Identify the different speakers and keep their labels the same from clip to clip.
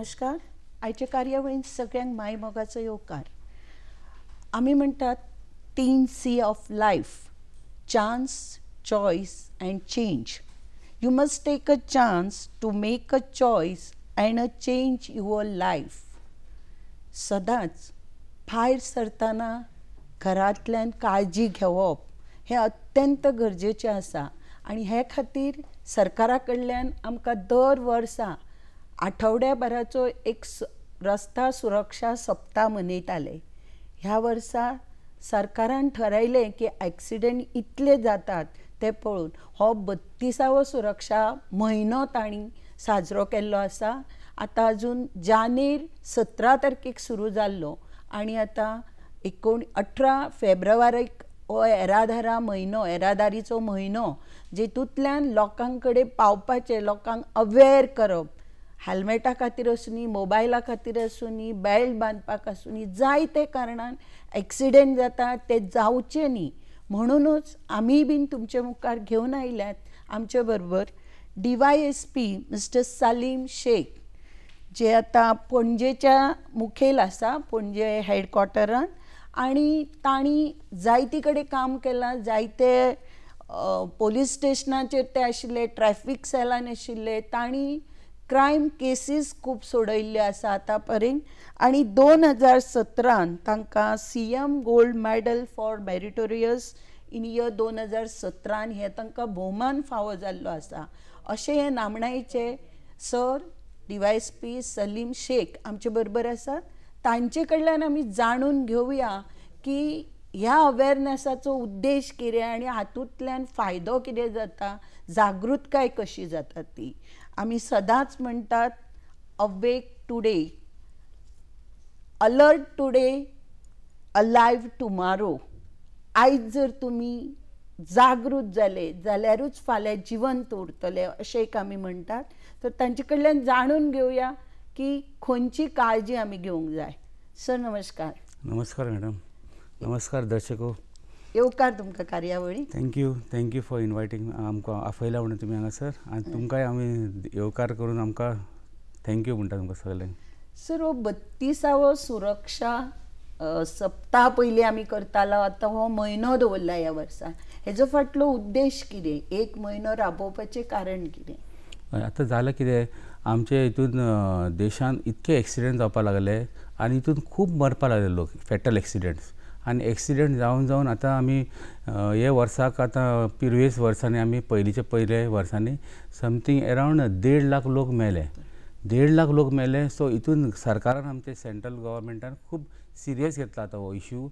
Speaker 1: नमस्कार आयच्या कार्यावळीत सगळ्यांक माय मोगाचो येवकार आम्ही म्हणतात तीन C of life chance choice and change you must take a chance to make a choice and a change your life सदांच भायर सरतना घरांतल्यान काळजी घेवप हे अत्यंत गरजेचें आसा आनी हे खातीर सरकारा कडल्यान आमकां दर वर्सा आठवड्याभराचं एक रस्ता सुरक्षा सप्ताह आले ह्या वर्षा सरकारान ठरयले की ॲक्सिडेंट इतले जातात ते पळून हो बत्तीसावो सुरक्षा म्हयनो तांणी साजरो केल्लो आसा आतां अजून जानेर सतरा तारखेक सुरू जाल्लो आनी आतां एकोण अठरा फेब्रुवारीक हो येरादारा म्हयनो येरादारीचो म्हयनो जितूंतल्यान लोकां कडेन पावपाचें लोकांक अवेर करप हॅल्मेटा खातीर आसुनी मोबायला खातीर आसुनी बेल्ट बांदपाक आसुनी जाय ते कारणान एक्सिडेंट जाता ते जावचे न्ही म्हणूनच आम्ही बीन तुमचे मुखार घेवन आयल्यात आमच्या बरोबर D Y S P mister Salim Shaikh जे आतां पणजेच्या मुखेल आसा पणजे हेडक्वॉटरान आनी तांणी जायती कडेन काम केलां जायते पोलीस स्टेशनाचेर ते आशिल्ले ट्रॅफीक सेलान आशिल्ले तांणी क्रायम केसीस खूप सोडयल्ल्यो आसा आतां परेन आनी दोन हजार सतरान तांकां C M gold medal for meritorious in year दोन हजार सतरान हे तांकां भोवमान फावो जाल्लो आसा अशें हे नामणायचे sir D P Salim Shaikh आमचे बरोबर आसात तांचे कडल्यान आमी जाणून घेवया की ह्या अवेरनेसाचो उद्देश कितें आनी हातूंतल्यान फायदो कितें जाता जागृतकाय कशी जाता ती आम्ही सदाच म्हणतात awake today alert today alive tomorrow आयज जर तुम्ही जागृत झाले जाल्यारूच फाल्या जिवंत उरतले अशें एक आमी म्हणटात तर तांचे कडल्यान जाणून घेवया की खंयची काळजी आमी घेवंक जाय सर नमस्कार
Speaker 2: नमस्कार मॅडम नमस्कार दर्शको
Speaker 1: येवकार तुमकां कार्यावळी
Speaker 2: थँक्यू थँक्यू फॉर इनवायटींग आमकां आफयला म्हणून तुमी सर आनी तुमकांय आमी येवकार करून आमकां थँक्यू म्हणटा तुमकां सगळ्यांक
Speaker 1: सर हो बत्तीसावो सुरक्षा सप्ताह पयलीं आमी करतालो आतां हो म्हयनो दवरला ह्या वर्सा हेजो फाटलो उद्देश कितें एक म्हयनो राबोवपाचें कारण कितें
Speaker 2: आतां जालां कितें आमचे हितून देशांत इतके एक्सिडेंट जावपाक लागले आनी हितून खूब मरपाक लागले लोक फॅटल एक्सिडेंट्स आणि ॲक्सिडेंट जावन जावन आता आम्ही हे वर्साक आता प्रिवियस वर्सांनी आम्ही पयलींच्या पयले वर्सांनी समथींग एरावंड देड लाख लोक मेले देड लाख लोक मेले सो हितून सरकारान आमचे सेंट्रल गव्हर्मेंटान खूप सिरियस घेतला आता हो इश्यू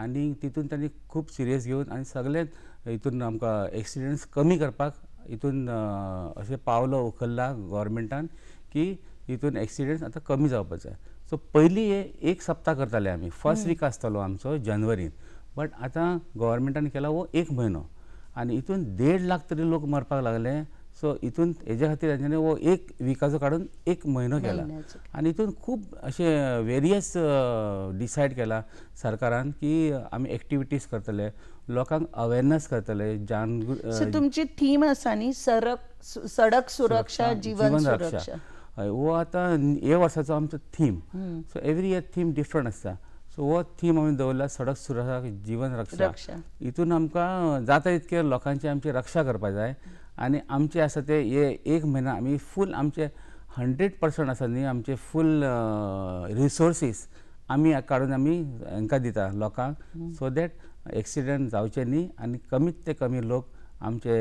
Speaker 2: आणि तितून त्यांनी खूप सिरियस घेऊन आणि सगळे हितून आमकां ॲक्सिडेंट्स कमी करपाक हितून असे पावलं उखलला गोवोरमेंटान की हितून ॲक्सिडेंट्स आता कमी जावपाक जाय सो पहिली हे एक सप्ताह करताले आम्ही फर्स्ट वीक आसतालो आमचं जानेवारींत बट आता गव्हर्मेंटान केला व हो एक महिनो आणि इथून देड लाख तरी लोक मरपाक लागले सो इथून हेज्या खातीर हो एक विकाचो काढून एक महिनो केला आणि इथून खूप असे वेरियस डिसायड केला सरकारान की आम्ही एक्टिविटीज करतले लोकांक अवेअरनेस करतले जाणगू तुमची
Speaker 1: थीम असा नी सरक सडक सुरक्षा जीवन सुरक्षा
Speaker 2: हो आता हे वर्साचो आमचो theme so every year theme different आसता सो हो थीम आमी दवरला सडक सुरक्षा जीवन रक्षा हितून आमकां जाता तितके लोकांची आमची रक्षा करपाक जाय आनी आमचे आसा ते हे एक म्हयनो आमी फूल आमचे हंड्रेड पर्संट आसा न्ही आमचे फूल रिसोर्सीस आमी काडून आमी हांकां दिता लोकांक सो देट एक्सिडेंट जावचे न्ही आनी कमीत ते कमी लोक आमचे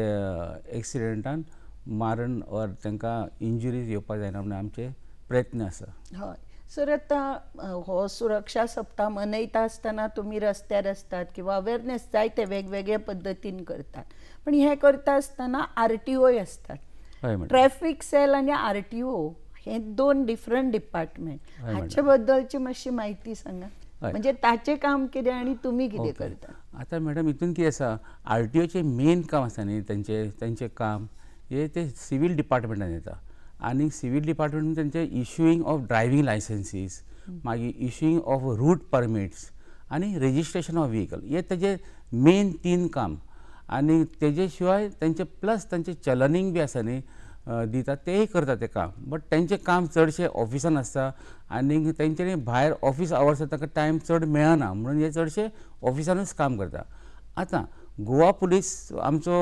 Speaker 2: एक्सिडेंटान मारण और तांकां इंजुरीज येवपा जायना म्हणून आमचे प्रयत्न आसा
Speaker 1: हय सर आतां हो सुरक्षा सप्ताह मनयता आसतना तुमी रस्त्यार आसतात किंवा अवेरनेस जायते वेगवेगळ्या पद्धतीन करतात पण हे करता असताना आर टी ओय आसतात ट्रॅफिक सेल आणि आरटीओ टी हे दोन डिफरंट डिपार्टमेंट हाचे बद्दलची मातशी म्हायती सांगा म्हणजे ताचे काम कितें आणि तुम्ही कितें करता
Speaker 2: आता मॅडम इथून कितें आसा आर टी मेन काम आसा न्ही त्यांचे तेंचें काम हे ते सिव्हिल डिपार्टमेंटान येता आणि सिव्हिल डिपार्टमेंट त्यांचे इश्युईंग ऑफ ड्रायव्हिंग लायसन्सीस मागी इश्युईंग ऑफ रूट परमिट्स आणि रेजिस्ट्रेशन ऑफ व्हेकल हे त्याचे मेन तीन काम आणि तेजे शिवाय त्यांचे प्लस त्यांचे चलनींग बी आसा न्ही दितात करतात करता ते काम बट त्यांचे काम चडशें ऑफिसान असतात आणि तेंच्यांनी भायर ऑफिस आवर्स ताका टायम चड मेळना म्हणून हे चडशे ऑफिसानूच काम करता आता गोवा पुलीस आमचो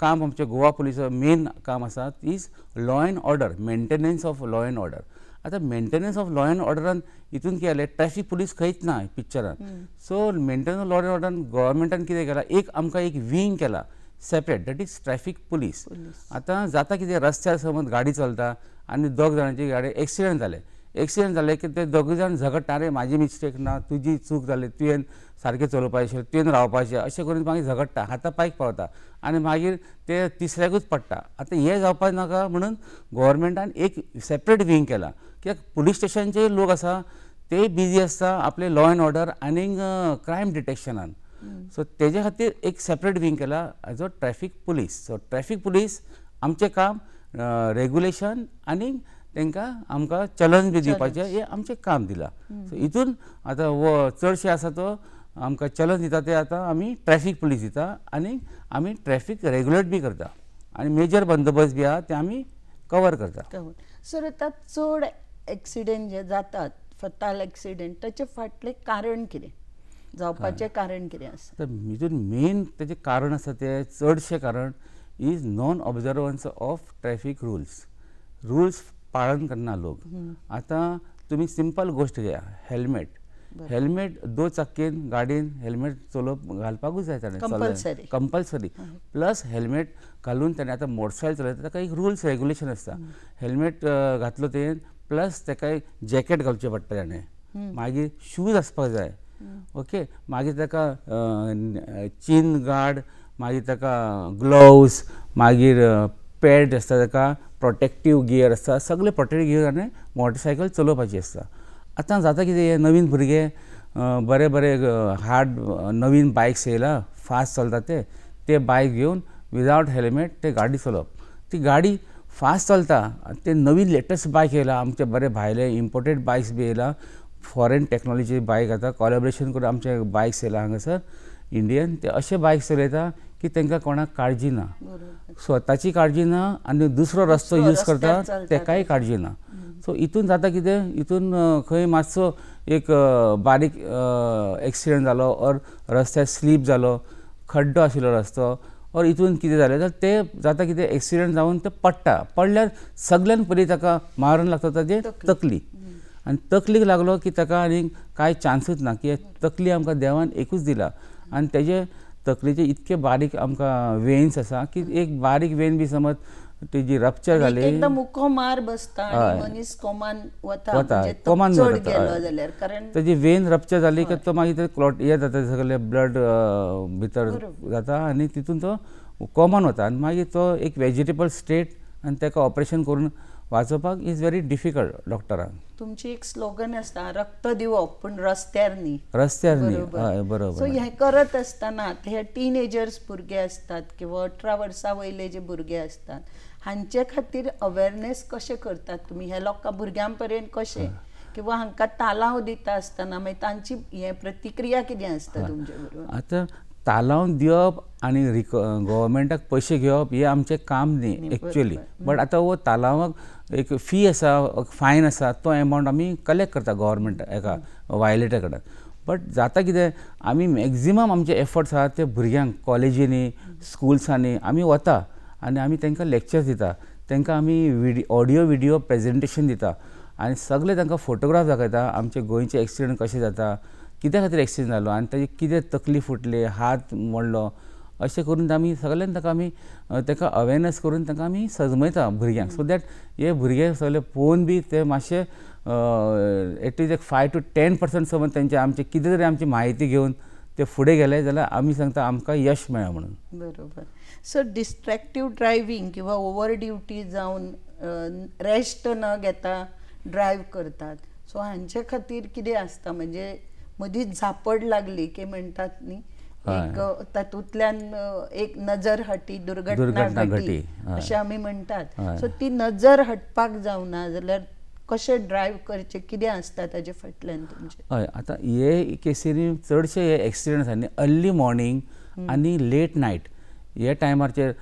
Speaker 2: काम आमचे गोवा पोलीस मेन काम आसा is law and order maintenance of law and order आता मेंटेनन्स ऑफ लॉ एंड ऑर्डरान हितून कितें जालें ट्रॅफिक पुलीस खंयच ना पिक्चरात so maintenance of law and ऑर्डरान गव्हर्मेंटान किती केलां एक आमकां एक विंग केला separate that is traffic police आता जाता कितें रस्त्यार समज गाडी चलता आणि दोग जणांची गाडी एक्सिडेंट झाले एक्सिडेंट झाले की ते दोगूय जाण झगडटाले म्हाजी मिस्टेक ना तुझी चूक जाली तुवें सारकें चलोवपा आशिल्लें तुवें पाहिजे असे करून मागीर झगडटा हाता पायक पावता आणि मागीर ते तिसऱ्याकूच पडटा आता हे जावपाक नका म्हणून गोवोरमेंटान एक सेपरेट विंग केला कित्याक पुलीस स्टेशनचे लोक आसा ते बिजी आसता आपले लॉ एंड ऑर्डर आणि क्रायम डिटेक्शनान सो तेजे खातीर एक सेपरेट विंग केला as a traffic police so traffic police आमचे काम रेगुलेशन आनी तांकां आमकां चलन बी दिवपाचें हें आमचें काम दिलां सो हितून आतां हो चडशें आसा तो आमकां चलन दिता तें आतां आमी ट्रॅफीक पुलीस दिता आनी आमी ट्रॅफीक रेगुलेट बी करता आनी मेजर बंदोबस्त बी आहा ते आमी कवर करता
Speaker 1: सर आतां चड एक्सिडेंट जे जातात फताल एक्सिडेंट ताचे फाटलें कारण कितें जावपाचें कारण कितें आसा
Speaker 2: हितून मेन ताचें कारण आसा तें चडशें कारण is non observance of traffic rules rules पाळन करना लोक आतां तुमी सिंपल गोष्ट घ्या हेल्मेट हेल्मेट दो चक्केन गाडयेन हेल्मेट चलोवप घालपाकूच जाय ताणें कंपल्सरी प्लस हेल्मेट घालून ताणें आतां मोटरसायकल चलयता ताका एक रुल्स रेग्युलेशन आसता हेल्मेट घातलो ते प्लस ताका एक जॅकेट घालचें पडटा ताणें मागीर शूज आसपाक जाय ओके मागीर ताका चीन गार्ड मागीर ताका ग्लोव्स मागीर पॅड असतात ताका प्रोटेक्टीव गियर असतात सगळे गियर आणि मोटरसायकल चलोवपाची आसता आता जाता कितें हे नवीन भुरगे बरे बरे हार्ड नवीन बायक्स येयला फास्ट चलता ते ते बायक घेवन विदावट हेल्मेट ते गाडी चलोवप ती गाडी फास्ट चलता ते नवीन लेटेस्ट बायक येयला आमचे बरे भायले इम्पोर्टेड बायक्स बी येयला फॉरेन टेक्नॉलॉजी बायक आता कॉलेब्रेशन करून आमचे बायक्स येयला हांगासर इंडियन ते असे बायक चलयता की त्यांना कोणाक काळजी ना स्वतःची काळजी ना आणि दुसरो रस्तो यूज करता तेकाय काळजी ना सो इथून जाता कितें इथून खंय मातसो एक बारीक एक्सिडेंट झाला और रस्त्यात स्लीप जालो खड्डो आशिल्लो रस्तो और इथून कितें जालें तर ते जाता कितें एक्सिडेंट जाऊन ते पडटा पडल्यार सगळ्यात पहिली ताका मारून लागतो ते तकली आणि तकलीक लागलो की ताका आणि काय चान्सूच ना की तकली आमकां देवान एकूच दिला आणि तेजे तकलेचे इतके बारीक आमका वेन्स असा की एक बारीक वेन बी समज तेजी रप्चर झाले
Speaker 1: मुको मार बसता आणि मनीस कोमान वता वता म्हणजे कोमान कारण तेजी
Speaker 2: वेन रप्चर झाली की तो मागीर ते क्लॉट येत जाता सगळे ब्लड भीतर जाता आणि तितून तो कॉमन वता आणि मागीर तो एक वेजिटेबल स्टेट आणि ताका ऑपरेशन करून वाजोवपाक इज व्हेरी डिफिकल्ट डॉक्टरांक
Speaker 1: तुमची एक स्लोगन असता रक्त दिवप पण रस्त्यार न्ही रस्त्यार बरोबर सो हे करत असताना हे टीनेजर्स भुरगे असतात किंवा अठरा वर्षा वयले जे भुरगे असतात हांचे खातीर अवेअरनेस कशें करतात तुमी हे लोकां भुरग्यां पर्यंत किंवा हांकां तालांव दिता आसतना मागीर तांची हे प्रतिक्रिया कितें आसता तुमचे बरोबर
Speaker 2: आतां तालांव दिवप आनी रिक गोवोरमेंटाक पयशे घेवप हें आमचें काम न्ही एक्चुअली बट आतां वो तालांवाक एक फी आसा फायन आसा तो एमावंट आमी कलेक्ट करता गोवोरमेंट एका वायलेटा कडल्यान बट जाता कितें आमी मॅक्झिमम आमचे एफर्ट्स आहात ते भुरग्यांक कॉलेजींनी स्कुल्सांनी आमी वता आनी आमी तांकां लेक्चर दिता तांकां आमी व्हिडियो ऑडियो व्हिडियो प्रेजेंटेशन दिता आनी सगळे तांकां फोटोग्राफ दाखयता आमचे गोंयचे एक्सिडंट कशें जाता कित्या खातीर एक्सिडंट जालो आनी ताजी कितें तकली फुटली हात मोडलो अशें करून आमी सगळ्यांनी ताका आमी ताका अवेरनस करून ताका आमी सजमयता भुरग्यांक सो दॅट हे भुरगे सगळे पळोवन बी ते मातशे एटलीस्ट एक फाय टू टेन पर्संट समज तेंचे आमचे कितें तरी आमची म्हायती घेवन ते फुडें गेले जाल्यार आमी सांगता आमकां यश मेळ्ळां म्हणून
Speaker 1: बरोबर सो डिस्ट्रॅक्टीव ड्रायवींग किंवा ओवर ड्युटी जावन रेस्ट न घेता ड्रायव्ह करतात सो हांचे खातीर कितें आसता म्हणजे मदींच झापड लागली की म्हणटात न्ही एक तातूंतल्यान एक नजर हटी दुर्घटना घटी अशें आमी म्हणटात सो ती नजर हटपाक जावना जाल्यार कशें ड्रायव्ह करचें कितें आसता ताजे फाटल्यान तुमचे
Speaker 2: हय आतां हे केसींनी चडशे हे एक्सिडेंट न्ही अर्ली मॉर्निंग आनी लेट नायट हे टायमारचेर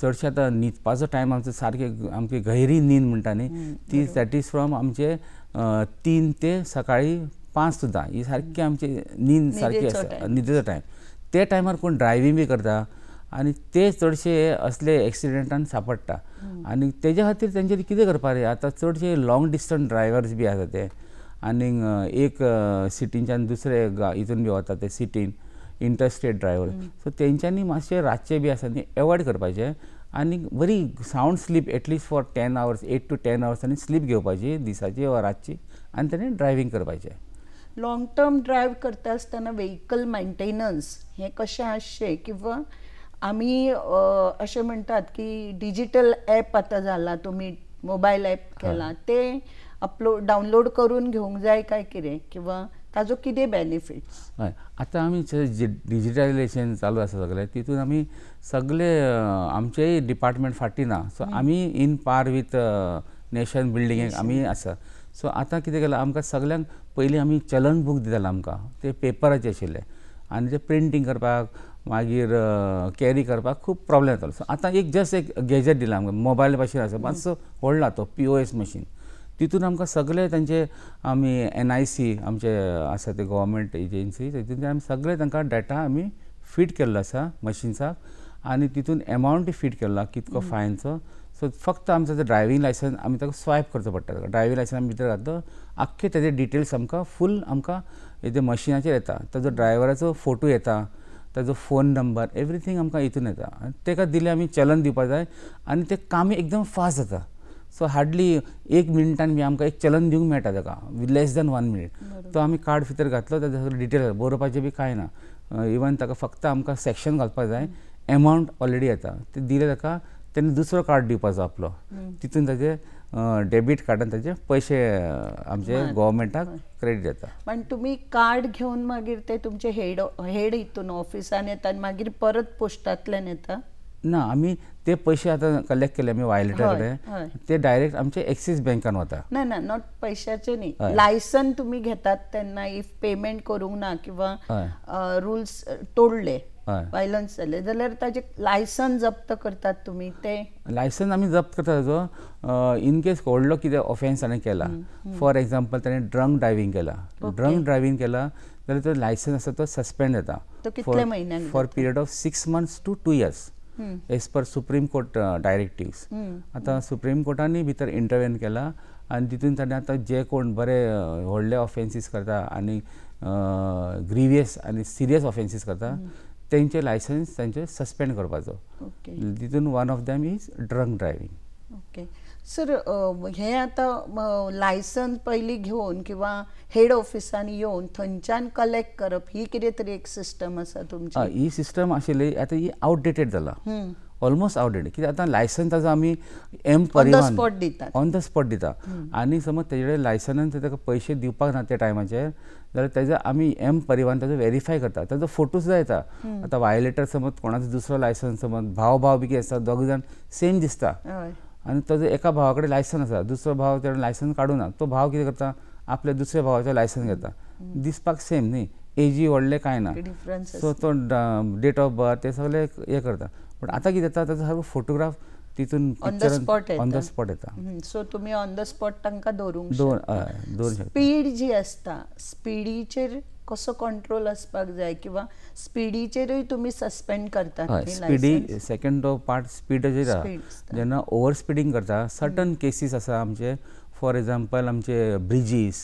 Speaker 2: चडशे आतां न्हिदपाचो टायम आमचो सारके आमची गहरी न्हीद म्हणटा न्ही ती दॅट इज फ्रॉम आमचे तीन ते सकाळी पांच सुद्दां ही सारकी आमची न्हीद सारकी आसा न्हिदेचो टायम ते टायमार कोण ड्रायव्हिंग बी करता आणि ते चडशे असले ॲक्सिडेंटान सापडटा आनी तेज्या खातीर तेंचेनी कितें करपा रे आतां चडशे लाँग डिस्टन्स ड्रायव्हर्स बी आसा ते आनीक एक सिटीनच्यान दुसरे हितून बी वता ते सिटीन इंटरस्टेट ड्रायव्हर सो तेंच्यांनी मातशें रातचे बी आसा न्ही एवॉयड करपाचे आनी बरी sound sleep at least for ten hours eight to ten आनी स्लीप घेवपाची दिसाची वा रातची आनी तेणें ड्रायव्हींग करपाचें
Speaker 1: लाँग टर्म ड्राईव्ह करता असताना व्हेकल मेंटेनन्स हे कसे असे किंवा आम्ही असे म्हणतात की डिजिटल ॲप आता झाला तुम्ही मोबाईल ॲप केला ते अपलोड डावनलोड करून घेऊन जाय काय कितें किंवा ताजो कितें बेनिफिट
Speaker 2: हय आतां आमी जे डिजिटलायझेशन चालू असं सगळे तिथून आम्ही सगळे आमचेय डिपार्टमेंट फाटी ना सो आम्ही इन पार वीथ नेशन बिल्डिंग आम्ही असं सो आता कितें केलां आमकां सगल्यांक पयलीं आमी चलन बूक दिला आमकां ते पेपराचे आशिल्ले आनी ते प्रिंटींग करपाक मागीर कॅरी करपाक खूब प्रॉब्लेम येतालो सो आतां एक जस्ट एक गॅजेट दिला आमकां मोबायल भाशेन आसा मातसो व्हडला तो पी ओ एस मशीन तितून आमकां सगळे तांचे आमी एन आय सी आमचे आसा ते गोवमेंट एजन्सी तितून आमी सगळे तांकां डेटा आमी फीट केल्लो आसा मशिन्साक आनी तितून एमावंटूय फीट केल्लो कितको फायनचो सो फक्त आमचं जर ड्रायव्हिंग लायसन आमी ताका स्वायप करचो पडटा ताका ड्रायव्हिंग लायसन आमी भितर घातलो आख्खे तेजे डिटेल्स आमकां फूल आमकां हे मशिनाचेर येता ताजो ड्रायव्हराचो फोटो येता ताजो फोन नंबर एवरीथींग आमकां हितून येता आनी ताका दिलें आमी चलन दिवपाक जाय आनी तें काम एकदम फास्ट जाता सो हार्डली एक मिनटान बी आमकां एक चलन दिवंक मेळटा ताका लेस दॅन वन मिनीट तो आमी कार्ड भितर घातलो ताजे सगळे डिटेल बरोवपाचें बी कांय ना इवन ताका फक्त आमकां सेक्शन घालपाक जाय अमावंट ऑलरेडी येता ते दिलें ताका त्यांनी दुसरं कार्ड दिवपाचो आपलो तितून त्याचे डेबिट कार्डान ताजे पैसे आमचे गोवमेंटाक क्रेडिट जाता
Speaker 1: पण तुम्ही कार्ड घेऊन मागीर ते तुमचे हेड हेड हितून ऑफिसान येता आनी मागीर परत पोस्टांतल्यान येता
Speaker 2: ना आम्ही ते पैसे आता कलेक्ट केले आमी वायलेटा कडेन ते डायरेक्ट आमचे एक्सिस बँकान होता
Speaker 1: नाही ना नॉट पैशाचे नाही लायसन्स तुम्ही घेतात त्यांना इफ पेमेंट करू ना किंवा रुल्स तोडले
Speaker 2: व्हायलन्स
Speaker 1: झाले जाल्यार ताजे लायसन जप्त करतात तुम्ही ते
Speaker 2: लायसन आम्ही जप्त करतात जो इन केस व्हडलो कितें ऑफेन्स ताणें केला फॉर एक्झाम्पल ताणें ड्रंक ड्रायव्हिंग केला ड्रंक ड्रायव्हिंग केला जाल्यार तो लायसन आसा तो सस्पेंड जाता for period of six months to to years as per supreme court directives आतां सुप्रीम कोर्टानी भितर इंटरव्हेन केला आनी तितून ताणें आतां जे कोण बरे व्हडले ऑफेन्सीस करता आनी ग्रिवियस आनी सिरियस ऑफेन्सीस करता त्यांचे लायसन्स त्यांचे सस्पेंड करपाचो तितून one of them is drunk driving
Speaker 1: okay sir हे आता लायसन्स पहिली घेऊन किंवा हेड ऑफिसांनी येऊन थंयच्यान कलेक्ट करप ही कितें तरी एक सिस्टम असा तुमची
Speaker 2: ही सिस्टम आशिल्ली आता ही आउटडेटेड जाला ऑलमोस्ट आउटडेटेड कित्याक आता लायसन्स आसा आमी एम परिवहन स्पॉट दिता ऑन द स्पॉट दिता आनी समज तेजे लायसन्स ताका पयशे दिवपाक ना त्या टायमाचेर जाल्यार तेजे आम्ही एम परिवहन तेजो वेरीफाय करतात तेजो फोटो सुद्दां येता आतां वायोलेटर समज कोणाचो दुसरो लायसन्स समज भाव भाव बी असतात आसता जण सेम दिसता आणि त्याचं एका भावाकडे कडेन लायसन आसा दुसरो भाव त्याने लायसन्स काडूना तो भाव किती करता आपल्या दुसऱ्या भावाचो लायसन्स घेता दिसपाक सेम न्ही एजी व्हडले काय ना सो तो डेट ऑफ बर्थ ते सगळे हे करता पण आता कितें जाता त्याचा सर्व फोटोग्राफ तितून on the spot on the spot येता
Speaker 1: सो तुम्ही ऑन द स्पॉट तांकां दवरूंक
Speaker 2: दोन
Speaker 1: स्पीड जी असता स्पिडीचेर कसं कंट्रोल असपाक जाय किंवा स्पिडीचेरूय तुम्ही सस्पेंड करता स्पीडी
Speaker 2: सेकंड पार्ट स्पिडाचेर जेन्ना ओवर स्पिडींग करता सर्टन केसीस आसा आमचे फॉर एग्जाम्पल आमचे ब्रिजीस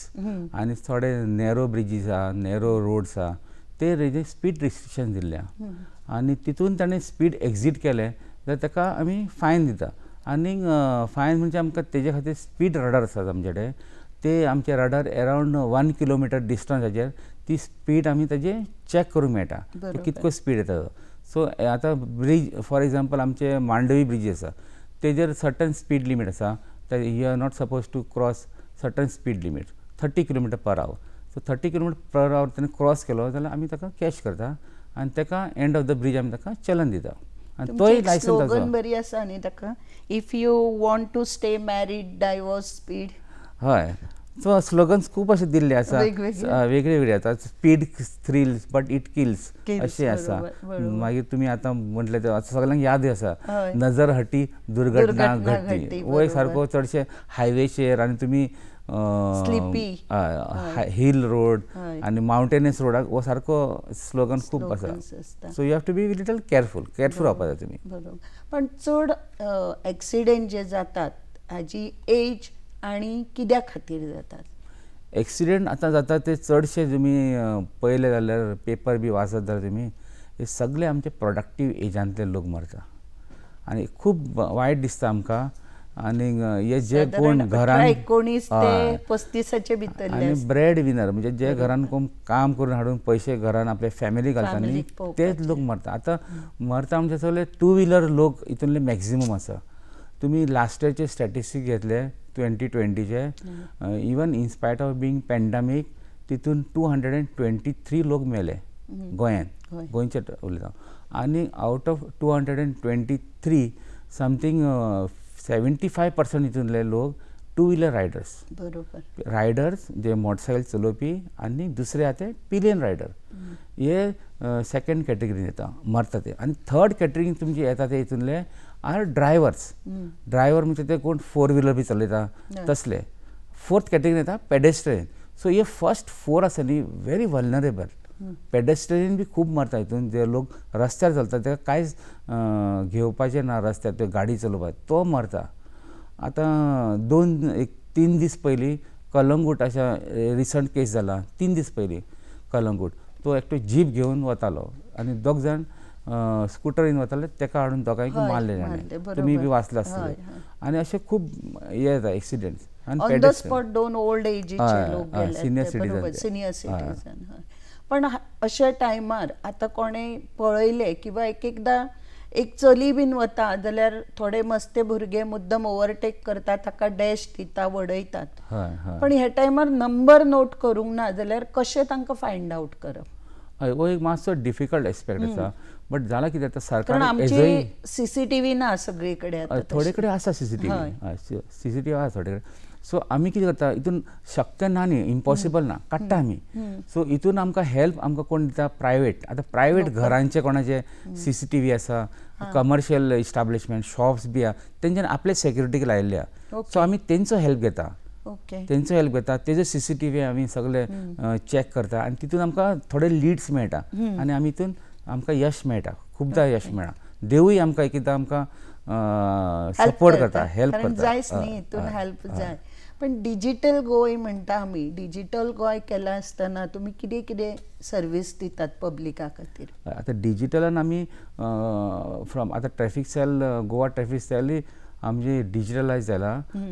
Speaker 2: आनी थोडे नेरो ब्रिजीस आहा नेरो रोड्स आहा ते स्पीड रिस्ट्रिक्शन दिल्या आनी तितून ताणें स्पीड एक्झिट केलें जाल्यार ताका आमी फायन दिता आनीक फायन म्हणजे आमकां तेजे खातीर स्पीड रडार आसात आमचे कडेन ते आमचे रडार एरावंड वन किलोमिटर डिस्टन्साचेर ती स्पीड आमी ताजे चॅक करूंक मेळटा कितको स्पीड येता सो आतां ब्रीज फॉर एग्जाम्पल आमचे मांडवी ब्रीज आसा तेजेर सटन स्पीड लिमीट आसा you are not suppose to cross certain speed limit thirty kilometre per hour so thirty kilometre per hour तेणें क्रॉस केलो जाल्यार आमी ताका कॅश करता आनी ताका एंड ऑफ द ब्रीज आमी ताका चलन दिता तोय लायसन्स आसा
Speaker 1: बरी आसा न्ही ताका if you want to stay married divorce speed
Speaker 2: हय सो स्लोगन्स खूब असे दिल्ले आसा वेगळे वेगळे आसा speed thrills but it kills अशें आसा मागीर तुमी आतां म्हटलें तें सगळ्यांक याद आसा नजर हटी दुर्घटना घडटी हो एक सारको चडशे हायवेचेर आनी तुमी हिल रोड आणि माउंटेनस रोड व सारको स्लोगन खूप आसा so you have to be little careful careful वापरता जाय
Speaker 1: पण चड एक्सिडेंट जे जातात हाची एज आणि किद्या खातीर जातात
Speaker 2: एक्सिडेंट आता जाता ते चडशे तुम्ही पहिले जाल्यार पेपर बी वाचत जाल्यार तुम्ही हे सगळे आमचे प्रोडक्टीव एजांतले लोक मरता आणि खूप वायट दिसता आमकां आणि हे जे कोण घरात एकोणीस ते
Speaker 1: पस्तीसाचे भितर
Speaker 2: ब्रेड विनर म्हणजे जे घरात कोण काम करून हाडून पैसे घरात आपले फॅमिली घालता न्ही तेच लोक मरतात आता मरता म्हणजे सगळे टू व्हिलर लोक इथून मॅक्झिमम आसा तुम्ही इयरचे स्टॅटिस्टिक घेतले ट्वेंटी ट्वेंटीचे even in spite of being pandemic तिथून two hundred and twenty three लोक मेले गोंयांत गोंयचे उलयता आणि out of two hundred and twenty three something seventy five percent हितूंतले लोक टू व्हिलर रायडर्स बरोबर रायडर्स जे मोटरसायकल चलोवपी आनी दुसरे आहा ते पिलियन रायडर हे सेकंड कॅटेगरी येता मरता ते आनी थर्ड कॅटेगरीन तुमचे येता ते हितूंतले आर ड्रायव्हर्स ड्रायवर म्हणजे ते कोण फोर व्हिलर बी चलयता तसले फोर्थ कॅटेगरी येता पेडेस्ट्रेन सो हे फर्स्ट फोर आसा न्ही व्हेरी वल्नरेबल पेडस्ट्रीन बी खूब मरता हितून जे लोक रस्त्यार चलता तेका कांयच घेवपाचे ना रस्त्यार ते गाडी चलोवपाक तो मरता आतां दोन एक तीन दीस पयलीं कलंगूट अशा रिसंट केस जाला तीन दीस पयलीं कलंगूट तो एकटो जीप घेवन वतालो आनी दोग जाण स्कुटरीन वताले तेका हाडून दोगांयक मारले जाणें तुमी बी वाचले आसतले आनी अशें खूब हे जाता एक्सिडेंट्स ऑन द
Speaker 1: दोन ओल्ड लोक सिनियर सिटीजन सिनियर सिटीजन पण अशा टायमार आता कोणें पळयलें किंवा एक एकदा एक चली बीन वता जाल्यार थोडे मस्ते भुरगे मुद्दम ओवरटेक करतात ताका डॅश दिता वडयतात पण ह्या टायमार नंबर नोट करूंक ना जाल्यार कशें तांकां फायंड आवट करप
Speaker 2: हय हो एक मातसो डिफिकल्ट एस्पेक्ट आसा बट जाला कितें आतां सरकार आमची
Speaker 1: सीसीटीव्ही ना सगळीकडे कडेन थोडे कडेन आसा सीसीटीव्ही
Speaker 2: सीसीटीव्ही आसा थोडे कडेन सो आम्ही किती करता हितून शक्य ना न्ही इम्पॉसिबल ना काडटा आम्ही सो हितून आमकां हेल्प आमकां कोण दिता प्रायवेट आतां प्रायवेट घरांचे कोणाचे सी सी टी व्ही आसा कमर्शियल इस्टाब्लिशमेंट शॉप्स बी आहा तेंच्यान आपले सेक्युरिटीक लायिल्ले सो आमी तेंचो हेल्प घेता तेंचो हेल्प घेता तेजो सी सी टी व्ही आमी सगळे चॅक करता आनी तितून आमकां थोडे लिड्स मेळटा आनी आमी हितून आमकां यश मेळटा खुबदां यश मिळा देवूय आमकां एकदां आमकां सपोर्ट करता हेल्प करता हेल्प जाय
Speaker 1: पण डिजिटल गोय म्हणता आमी डिजिटल गोय केला असताना तुम्ही किती कितें सर्व्हिस दितात पब्लिका खातीर
Speaker 2: आता डिजिटलान आम्ही फ्रॉम आता traffic cell Goa traffic cell आमचे डिजिटलायज झाला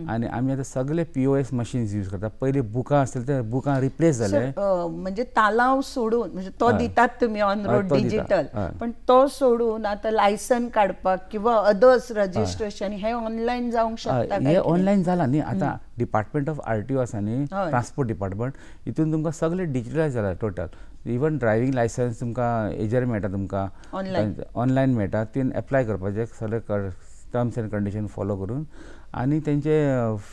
Speaker 2: आणि आम्ही आता सगळे पीओएस एस मशीन्स यूज करता पहिले बुकां असतील ते बुकां रिप्लेस झाले
Speaker 1: म्हणजे तालाव सोडून म्हणजे तो दितात तुम्ही ऑन रोड डिजिटल पण तो सोडून आता लायसन काडपाक किंवा अदर्स रजिस्ट्रेशन हे ऑनलाईन जाऊ शकता हे ऑनलाईन
Speaker 2: झाला न्ही आता department of R T O आसा न्ही ट्रान्सपोर्ट डिपार्टमेंट इथून तुमकां सगळे डिजिटलायज झाला टोटल इवन ड्रायव्हिंग लायसन्स तुमकां हेजेर मेळटा तुमकां ऑनलायन मेळटा तुवें एप्लाय करपाचें सगळें टर्म्स एंड कंडिशन फॉलो करून आणि त्यांचे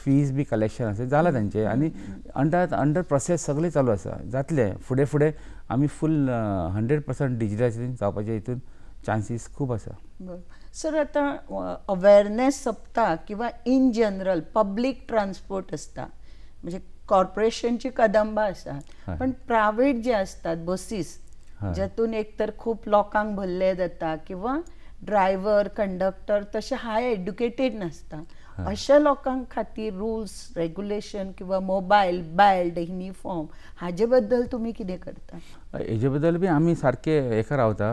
Speaker 2: फीज बी कलेक्शन असेल जालां त्यांचे आनी अंडर अंडर प्रोसेस सगले चालू आसा जातले फुडे फुडे आम्ही फूल हंड्रेड पर्संट डिजिटायजेशन जावपाचे हितून चान्सीस खूब आसा
Speaker 1: सर आता अवेरनेस सप्ताह किंवा इन जनरल पब्लीक ट्रान्सपोर्ट आसता म्हणजे कॉर्पोरेशनची कदंबा आसात पण प्रायव्हेट जे असतात बसीस ज्यातून एकतर खूप लोकांक भरले जाता किंवा ड्रायव्हर कंडक्टर तसे हाय एड्युकेटेड नसतात अशा लोकां खातीर रुल्स रेग्युलेशन किंवा मोबायल बॅल्ड युनिफॉर्म हाजे बद्दल तुमी करता
Speaker 2: हेजे बद्दल बी आम्ही सारखे हेका रावता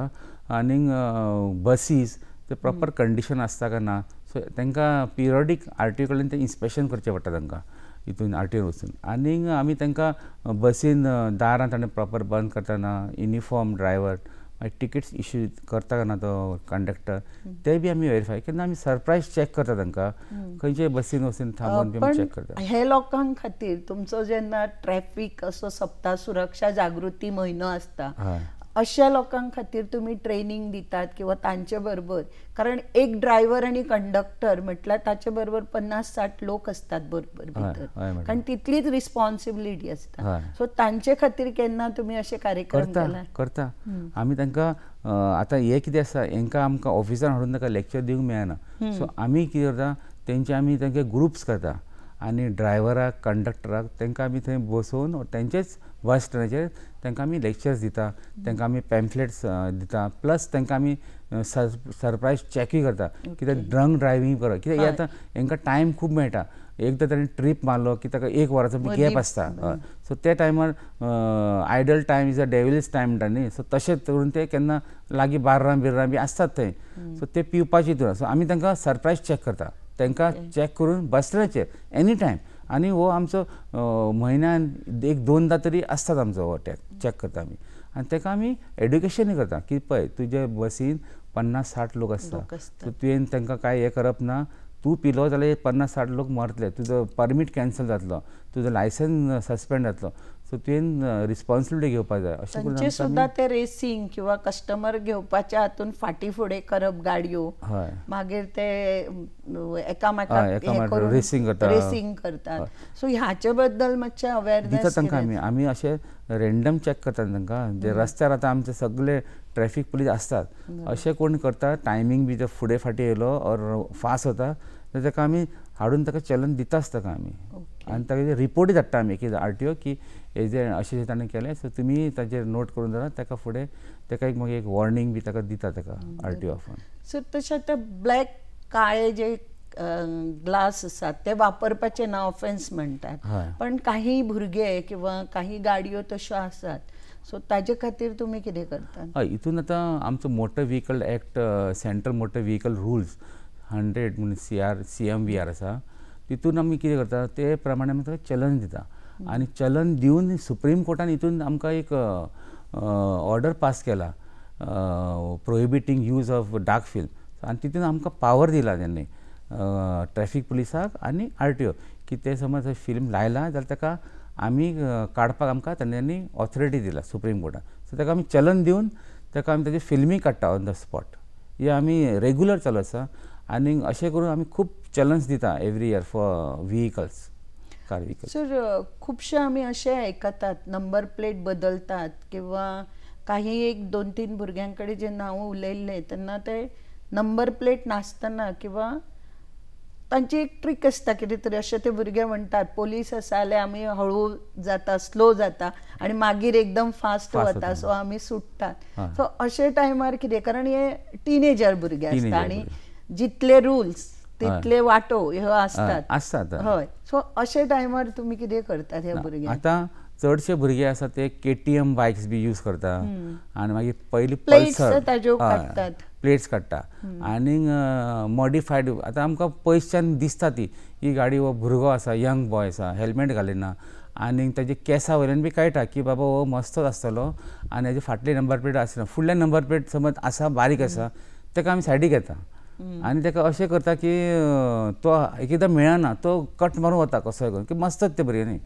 Speaker 2: आनीक बसीस ते प्रॉपर कंडिशन असता का ना सो त्यांना पिरियडीक आर टी ते इन्स्पेक्शन करचे पडटा तांकां हितून आर टी वचून आनीक आमी तांकां बसीन दारां ताणें प्रॉपर बंद करताना युनिफॉर्म ड्रायव्हर टिकेट्स इश्यू करता ना तो कंडक्टर ते बी आमी व्हेरीफाय केन्ना आमी सरप्रायज चेक करता तांकां खंयचे बसीन वसीन थांबून बी चेक करता
Speaker 1: हे लोकां खातीर तुमचं जेन्ना ट्रॅफिक असो सप्ताह सुरक्षा जागृती म्हयनो आसता अशा लोकां तुम्ही ट्रेनिंग दितात किंवा तांचे बरोबर कारण एक ड्रायव्हर आणि कंडक्टर म्हटलं ताचे बरोबर पन्नास साठ लोक असतात बरोबर कारण तितलीच रिस्पॉन्सिबिलिटी असते सो तांचे खातीर केन्ना तुम्ही असे कार्यक्रम करता
Speaker 2: करता आम्ही तांकां आता हें कितें आसा यांना आमकां ऑफिसर हाडून लेक्चर देऊ मेळना सो आम्ही किती करता त्यांचे आम्ही त्यांचे ग्रुप्स करता आणि ड्रायव्हराक कंडक्टराक तांकां आमी थंय बसून तेंचेच वायस ट्रेनाचेर तांकां आमी लेक्चर्स दिता तांकां आमी पॅम्फलेट्स दिता प्लस तांकां आमी सरप्रायज चॅकूय करता कित्याक ड्रंक ड्रायव्हींग करप कित्याक हे आतां हांकां टायम खूब मेळटा एकदां ताणें ट्रीप मारलो की ताका एक वराचो गॅप आसता हय सो त्या टायमार idle time is a devil's time म्हणटा न्ही सो तशेंच करून ते केन्ना लागीं बार्रां बिर्रां बी आसतात थंय सो ते पिवपाची सो आमी तांकां सरप्रायज चॅक करता तांकां चेक करून बसल्याचेर एनी टाईम आणि हो आमचं म्हयन्यान एक दोनदा तरी असतात आमचं हो चेक चॅक करता आमी आनी ताका आमी एड्युकेशनूय करता की पळय तुझे बसीन पन्नास साठ लोक असतात तुम्ही तुवें तांकां कांय हें करप ना तू पिलो जाल्यार पन्नास साठ लोक मरतले तुझं परमिट कॅन्सल जातलो तुझं लायसन्स सस्पेंड जातलो सो तुवें रिस्पॉन्सिबिलिटी घेवपाक जाय अशें करून सुद्दां
Speaker 1: ते रेसींग किंवा कस्टमर घेवपाच्या हातून फाटी फुडें करप गाडयो मागीर ते एकामेकांक रेसींग करता रेसींग करतात सो ह्याचे बद्दल मातशे अवेअरनेस तांकां आमी
Speaker 2: आमी अशें रेंडम चॅक करतात तांकां जे रस्त्यार आतां आमचे सगळे ट्रॅफिक पुलीस आसतात अशें कोण करता टायमींग बी जर फुडें फाटी येयलो ओर फास्ट होता तर ताका आमी हाडून ताका चलन दिताच ताका आमी आणि ताका रिपोर्ट धाडटा आमी की आर टी ओ की हेजे अशें अशें ताणें केलें सो तुमी ताजेर नोट करून जाल्यार ताका फुडें ताका एक मागीर एक वॉर्निंग बी ताका दिता ताका R T O phone
Speaker 1: so तशें ते ब्लॅक काळे जे ग्लास आसात ते वापरपाचे ना ऑफेन्स म्हणतात पण काही भुरगे किंवा काही गाडयो तश्यो आसात सो ताजे खातीर तुमी कितें करतात
Speaker 2: हय हितून आतां आमचो motor vehicle act central motor vehicle rules hundred म्हण C R C M V R असा तिथून आम्ही कितें करता ते प्रमाणे आमी ताका चलन दिता आनी चलन दिवन सुप्रीम कोर्टान हितून आमकां एक ऑर्डर पास केला prohibiting use of dark film आनी तितून आमकां पावर दिला तेणी ट्रॅफीक पुलिसाक आनी आर टी ओ की ते समज फिल्म लायला जाल्यार ताका आमी काडपाक आमकां त्यांनी ऑथॉरिटी दिला सुप्रीम कोर्टान सो ताका आमी चलन दिवन ताका आमी ताजी फिल्मी काडटा ऑन द स्पॉट हे आमी रेगुलर चालू आसा आणि असे करून आम्ही खूप चॅलेंज देता every year for vehicles car vehicles
Speaker 1: sir खुबशे आम्ही असे आयकतात नंबर प्लेट बदलतात किंवा काही एक दोन तीन भुरग्यां जे नाव उलयल्ले त्यांना ते नंबर प्लेट नासतना किंवा त्यांची एक ट्रिक आसता कितें तरी असे ते भुरगे म्हणतात पोलीस आसा जाल्यार आमी हळू जाता स्लो जाता आणि मागीर एकदम फास्ट होता सो आम्ही सुट्टात सो अशे टायमार किती कारण हे टिनेजर भुरगे असतात आणि जितले रुल्स तितले वाटो ह्यो असतात असतात हय सो अशे टायमार तुम्ही कितें करतात ह्या भुरग्यांक आता
Speaker 2: चडशे भुरगे आसा ते केटीएम बायक्स बी यूज करता आनी मागीर पयली पल्सर प्लेट्स काडटा आणि मॉडिफायड आता आमकां पयसच्यान दिसता ती ही गाडी हो भुरगो असा यंग बॉय आसा हेल्मेट घालिना आणि ताजे केसा वयल्यान बी कळटा की बाबा हो मस्त आसतलो आणि हाजे फाटले नंबर प्लेट आसना फुडले नंबर प्लेट समज आसा बारीक आसा ताका आमी सायडीक येता आणि ते असे करता की तो एकदा एकदां तो कट मारून वता कसोय करून की मस्तच ते बरी न्ही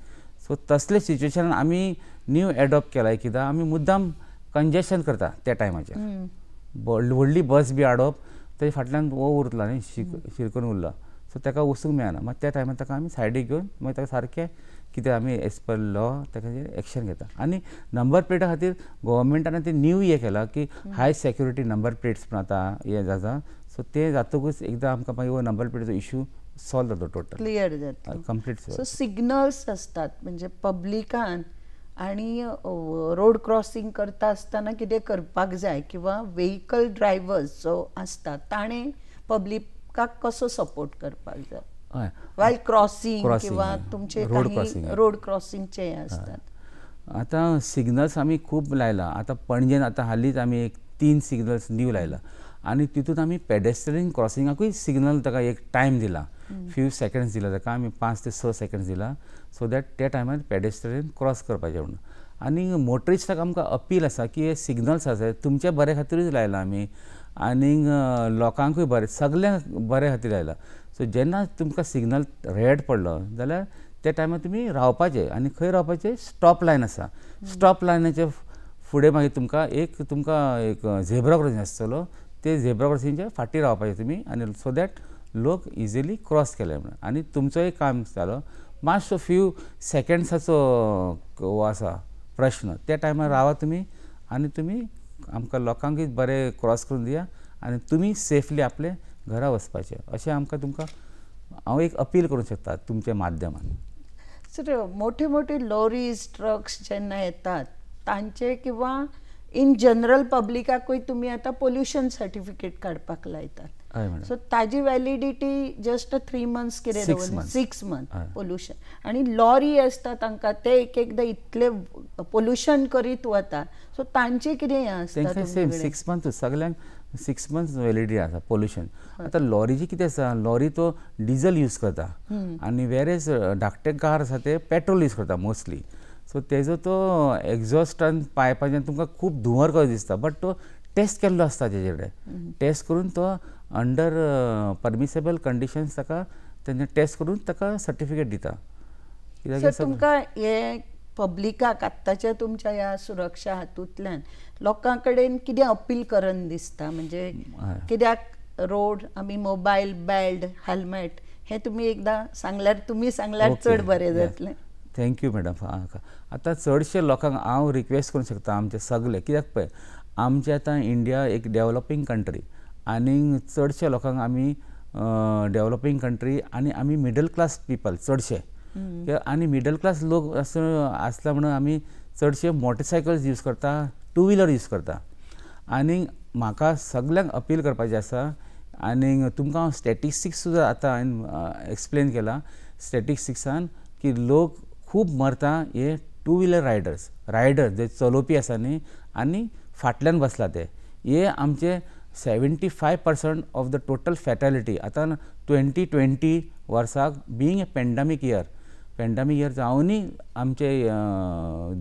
Speaker 2: सो तसले सिच्युएशन आम्ही न्यू एडॉप्ट केला एकदा आम्ही मुद्दाम कंजेशन करता त्या टायमाचे व्हडली बस बी हाडप त्याच्या फाटल्यान वो उरला न्ही शिक शिरकून उरला सो ताका वसूंक मेळना मागीर त्या टायमार ताका आमी सायडीक घेवन मागीर ताका सारकें कितें आमी एज पर लॉ ताका एक्शन घेता आनी नंबर प्लेटा खातीर गोवोरमेंटान ते न्यू हें केलां की हाय सेक्युरिटी नंबर प्लेट्स पण आतां हें जाता सो ते जातकूच एकदां आमकां मागीर हो नंबर प्लेटीचो इश्यू सॉल्व जाता टोटल क्लियर जाता कंप्लीट सो
Speaker 1: सिग्नल्स असतात म्हणजे पब्लिकान आणि रोड क्रॉसिंग करता आसतना कितें करपाक जाय किंवा व्हेकल ड्रायव्हर्स जो ताणे ताणें पब्लिकाक कसो सपोर्ट करपाक जाय वायल क्रॉसिंग किंवा तुमचे रोड क्रॉसिंग रोड क्रॉसिंगचे असतात
Speaker 2: आता सिग्नल्स आम्ही खूप लायला आता पणजेन आता हालींच आम्ही एक तीन सिग्नल्स न्यू लायला आणि तिथून आम्ही पॅडेस्टरीन क्रॉसिंगाकूय सिग्नल ताका एक टायम दिला फ्यू सेकंड्स दिला ताका आमी पांच ते स सेकंड्स दिला सो दॅट त्या टायमार पेडेस्ट्रीन क्रॉस करपाचें म्हणून आणि मोटरिस्टाक आमकां अपील असा की हे सिग्नल्स आसा तुमच्या बऱ्या खातीरूच लायला आम्ही आणि लोकांकूय बरे सगळ्या बऱ्या खातीर लायला सो जेन्ना तुमकां सिग्नल रेड पडलो जाल्यार त्या टायमार तुम्ही रावपाचें आणि खंय रावपाचें स्टॉप लायन असा स्टॉप लायनाचे फुडें मागीर तुमकां एक तुमकां एक झेब्रा क्रॉसिंग आसतलो ते झेब्रा क्रॉसिंगच्या फाटी रावपाचें तुम्ही आनी सो दॅट लोक इजिली क्रॉस केले म्हणून आणि तुमचं एक काम जालो मातसो फ्यू सेकेंड्साचो हो असा प्रश्न त्या टायमार रावा तुम्ही आणि तुम्ही आमकां लोकांक बरे क्रॉस करून दिया आणि तुम्ही सेफली आपले घरा वचपाचें असे आमकां तुमकां हांव एक अपील करू शकता तुमच्या माध्यमान
Speaker 1: सर मोठे मोठे लॉरीज ट्रक्स जेन्ना येतात तांचे किंवा इन जनरल पब्लिकाकूय तुमी आतां पोल्युशन सर्टिफिकेट काडपाक लायतात सो ताजी व्हॅलिडिटी जस्ट थ्री मंथ्स कितें दवरली सिक्स मंथ पोल्युशन आनी लॉरी आसता तांकां ते एक एकदां इतले पोल्युशन करीत वता सो तांचे कितें हें सिक्स
Speaker 2: मंथ सगळ्यांक सिक्स मंथ्स व्हॅलिडिटी आसा पोल्युशन आतां लॉरीची कितें आसा लॉरी तो डिझल यूज करता आनी वेरेज धाकटे कार आसा ते पेट्रोल यूज करता मोस्टली सो तेजो तो एक्झॉस्टान पायपाच्यान तुमकां खूब धुंवर कसो दिसता बट तो टेस्ट केल्लो आसता तेजे टेस्ट करून तो अंडर परमिसेबल कंडिशन्स ताका तेन्ना टेस्ट करून ताका सर्टिफिकेट दिता तुमकां
Speaker 1: हे पब्लिकाक आत्ताच्या तुमच्या या सुरक्षा हातूंतल्यान लोकां कडेन अपील करन दिसता म्हणजे कित्याक रोड आमी मोबायल बेल्ट हेल्मेट हें तुमी एकदां सांगल्यार तुमी सांगल्यार चड बरें जातलें
Speaker 2: थँक्यू मॅडम आता चडशे लोकांक हांव रिक्वेस्ट करूंक शकता आमचे सगळे कित्याक पळय आमचे आतां इंडिया एक डेव्हलॉपिंग कंट्री आनी चडशे लोकांक आमी डेवलपींग कंट्री आनी आमी मिडल क्लास पिपल चडशे आनी मिडल क्लास लोक आसला म्हणून आमी चडशे मोटरसायकल्स यूज करता टू व्हिलर यूज करता आनी म्हाका सगळ्यांक अपील करपाचें आसा आनी तुमकां हांव स्टॅटिस्टिक्स सुद्दां आतां हांवें एक्सप्लेन केलां स्टॅटिस्टिक्सान की लोक खूब मरता हे टू व्हिलर रायडर्स रायडर्स जे चलोवपी आसा न्ही आनी फाटल्यान बसला ते हे आमचे seventy five percent of the total fatality आतां ट्वेंटी ट्वेंटी वर्साक being a pandemic year pandemic year जावनय आमचे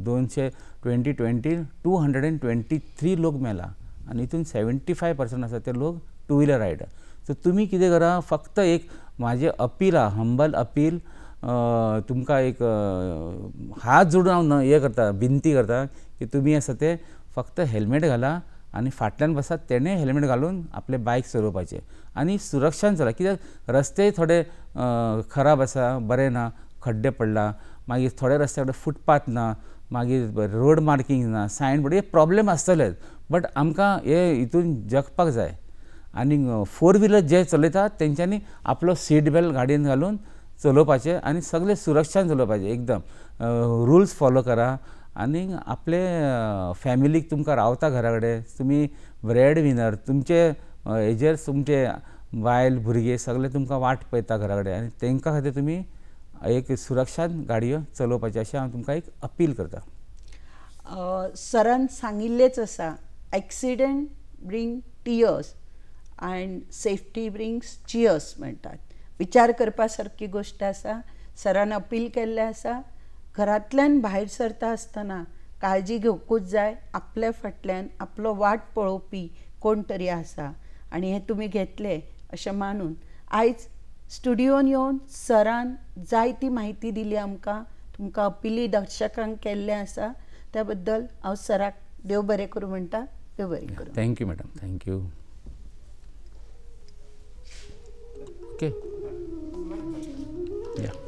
Speaker 2: दोनशे twenty twenty two hundred and twenty three लोक मेला आनी हितून सेवेंटी फायव पर्संट आसा ते लोक टू व्हिलर रायडर सो तुमी कितें करा फक्त एक म्हाजें अपील आहा हंबल अपील तुमका एक हात जोडून हांव न करता भिंती करता की तुमी आसा ते फक्त हेल्मेट घाला आणि फाटल्यान बसात तेणें हेल्मेट घालून आपले बायक चलोवपाचें आनी सुरक्षान चला कित्याक रस्ते थोडे खराब आसा बरें ना खड्डे पडला मागीर थोडे रस्त्या कडेन फुटपाथ ना मागीर रोड मार्किंग ना सायन बोर्ड हे प्रॉब्लेम आसतलेच बट आमकां हे हितून जगपाक जाय आनी फोर व्हिलर जे चलयतात तेंच्यांनी आपलो सीट बेल्ट गाडयेन घालून चलोवपाचें आणि सगळे सुरक्षान चलोवपाचें पाहिजे एकदम रुल्स फॉलो करा आणि आपले फॅमिलीक तुमकां रावता घराकडे तुम्ही ब्रेड विनर तुमचे हेजेर तुमचे बायल भुरगे सगळे तुमकां वाट पळयता घराकडे आणि आनी खातीर तुमी एक सुरक्षान गाडयो चलोवपाच्यो अशें हांव तुमकां एक अपील करता
Speaker 1: सरान सांगिल्लेच आसा accident bring tears and safety brings cheers म्हणतात विचार करपा सारकी गोष्ट आसा सरान अपील केल्लें आसा घरांतल्यान भायर सरता आसतना काळजी घेवंकूच जाय आपल्या फाटल्यान आपलो वाट पळोवपी कोण तरी आसा आनी हें तुमी घेतले अशें मानून आयज स्टुडियोन येवन सरान ती माहिती दिली आमकां तुमकां अपिली दर्शकांक केल्लें आसा त्या बद्दल हांव सराक देव बरें करूं म्हणटा देव बरें करूं
Speaker 2: thank you madam thank you okay Yeah.